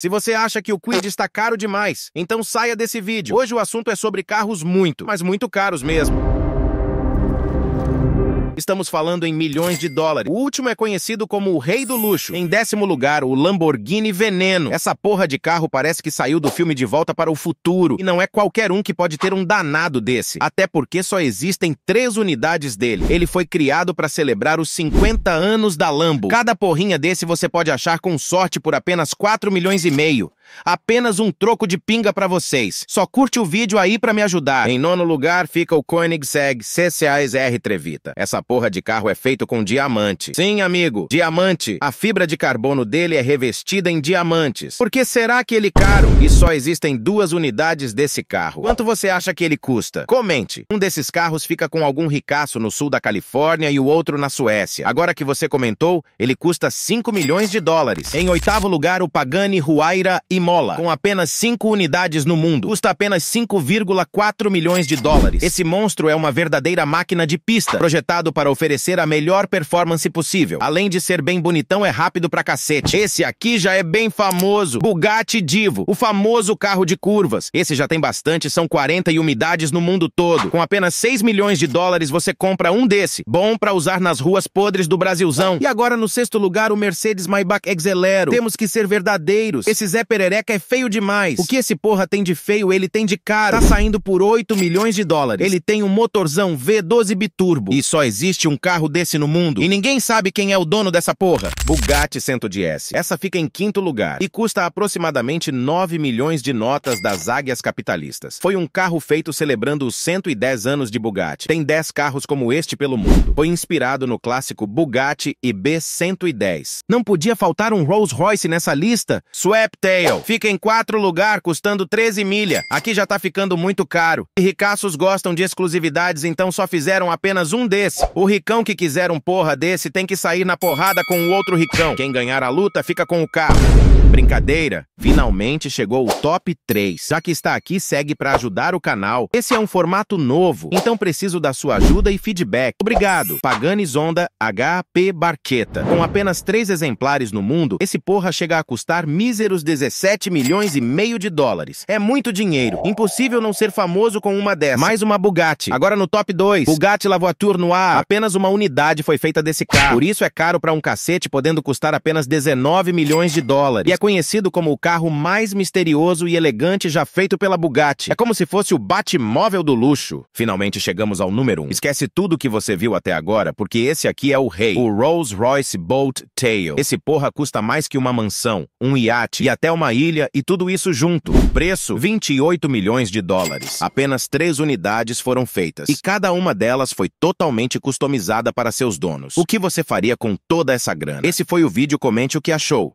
Se você acha que o Quid está caro demais, então saia desse vídeo. Hoje o assunto é sobre carros muito, mas muito caros mesmo. Estamos falando em milhões de dólares. O último é conhecido como o rei do luxo. Em décimo lugar, o Lamborghini Veneno. Essa porra de carro parece que saiu do filme De Volta para o Futuro. E não é qualquer um que pode ter um danado desse. Até porque só existem três unidades dele. Ele foi criado para celebrar os 50 anos da Lambo. Cada porrinha desse você pode achar com sorte por apenas 4 milhões e meio. Apenas um troco de pinga para vocês. Só curte o vídeo aí para me ajudar. Em nono lugar fica o Koenigsegg CCAS R Trevita. Essa porra de carro é feito com diamante. Sim, amigo, diamante. A fibra de carbono dele é revestida em diamantes. Por que será que ele é caro? E só existem duas unidades desse carro. Quanto você acha que ele custa? Comente. Um desses carros fica com algum ricaço no sul da Califórnia e o outro na Suécia. Agora que você comentou, ele custa 5 milhões de dólares. Em oitavo lugar, o Pagani Huayra e Imola, com apenas 5 unidades no mundo. Custa apenas 5,4 milhões de dólares. Esse monstro é uma verdadeira máquina de pista, projetado para oferecer a melhor performance possível. Além de ser bem bonitão, é rápido pra cacete. Esse aqui já é bem famoso, Bugatti Divo, o famoso carro de curvas. Esse já tem bastante, são 40 unidades no mundo todo. Com apenas 6 milhões de dólares, você compra um desse. Bom para usar nas ruas podres do Brasilzão. E agora, no sexto lugar, o Mercedes Maybach Exelero. Temos que ser verdadeiros. Esse Zé Pereira perereca é feio demais. O que esse porra tem de feio, ele tem de caro. Tá saindo por 8 milhões de dólares. Ele tem um motorzão V12 biturbo. E só existe um carro desse no mundo. E ninguém sabe quem é o dono dessa porra. Bugatti 110. Essa fica em quinto lugar e custa aproximadamente 9 milhões de notas das águias capitalistas. Foi um carro feito celebrando os 110 anos de Bugatti. Tem 10 carros como este pelo mundo. Foi inspirado no clássico Bugatti IB 110. Não podia faltar um Rolls Royce nessa lista? Swaptail. Hotel. Fica em quatro lugar, custando 13 milha. Aqui já tá ficando muito caro. E ricaços gostam de exclusividades, então só fizeram apenas um desse. O ricão que quiser um porra desse tem que sair na porrada com o outro ricão. Quem ganhar a luta fica com o carro. Brincadeira? Finalmente chegou o top 3. Já que está aqui, segue para ajudar o canal. Esse é um formato novo, então preciso da sua ajuda e feedback. Obrigado. Pagani Zonda HP Barqueta. Com apenas 3 exemplares no mundo, esse porra chega a custar míseros 17 milhões e meio de dólares. É muito dinheiro. Impossível não ser famoso com uma dessas. Mais uma Bugatti. Agora no top 2. Bugatti Voiture Noir. Apenas uma unidade foi feita desse carro. Por isso é caro para um cacete, podendo custar apenas 19 milhões de dólares. E é conhecido como o carro mais misterioso e elegante já feito pela Bugatti. É como se fosse o Batmóvel do luxo. Finalmente chegamos ao número 1. Um. Esquece tudo que você viu até agora, porque esse aqui é o rei, o Rolls-Royce Boat Tail. Esse porra custa mais que uma mansão, um iate e até uma ilha e tudo isso junto. O preço, 28 milhões de dólares. Apenas três unidades foram feitas e cada uma delas foi totalmente customizada para seus donos. O que você faria com toda essa grana? Esse foi o vídeo, comente o que achou.